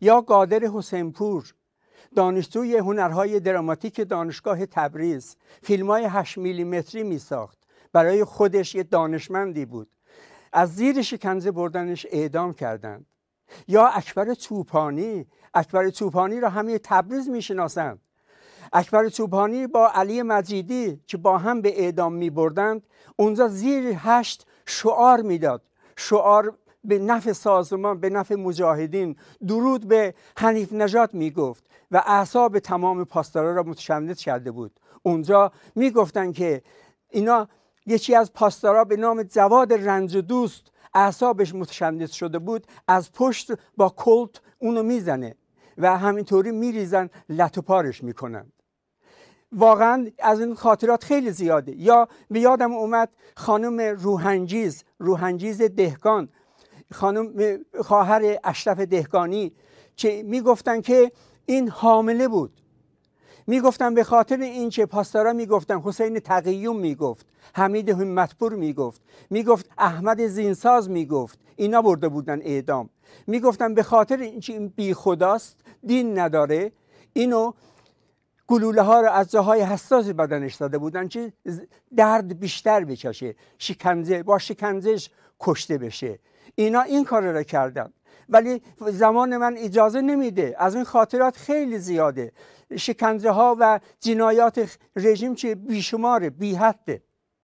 یا قادر حسینپور دانشجوی هنرهای دراماتیک دانشگاه تبریز فیلم های 8 میلیمتری می ساخت برای خودش یه دانشمندی بود از زیر شکنزه بردنش اعدام کردند یا اکبر توپانی اکبر توپانی را همه تبریز میشناسند اکبر توپانی با علی مجیدی که با هم به اعدام می بردند اونجا زیر هشت شعار میداد شعار به نفع سازمان به نفع مجاهدین درود به حنیف نجات میگفت و اعصاب تمام پاسدارا را متشنج کرده بود اونجا میگفتند که اینا یکی از پاسدارا به نام جواد رنج دوست اعصابش متشنج شده بود از پشت با کلت اونو میزنه و همینطوری می ریزن لطپارش می میکنن واقعا از این خاطرات خیلی زیاده یا به یادم اومد خانم روحنجیز روحنجیز دهگان خانم خواهر اشرف دهگانی که میگفتن که این حامله بود میگفتن به خاطر این چه پاسدارا میگفتن حسین تقیوم میگفت حمید همتپور میگفت میگفت احمد زینساز میگفت اینا برده بودن اعدام میگفتن به خاطر این چه این بی خداست دین نداره اینو گلوله ها رو از جاهای حساس بدنش داده بودن که درد بیشتر بکشه شکنجه با شکنزش کشته بشه اینا این کار را کردن ولی زمان من اجازه نمیده از این خاطرات خیلی زیاده شکنجه ها و جنایات رژیم چه بیشماره بیحده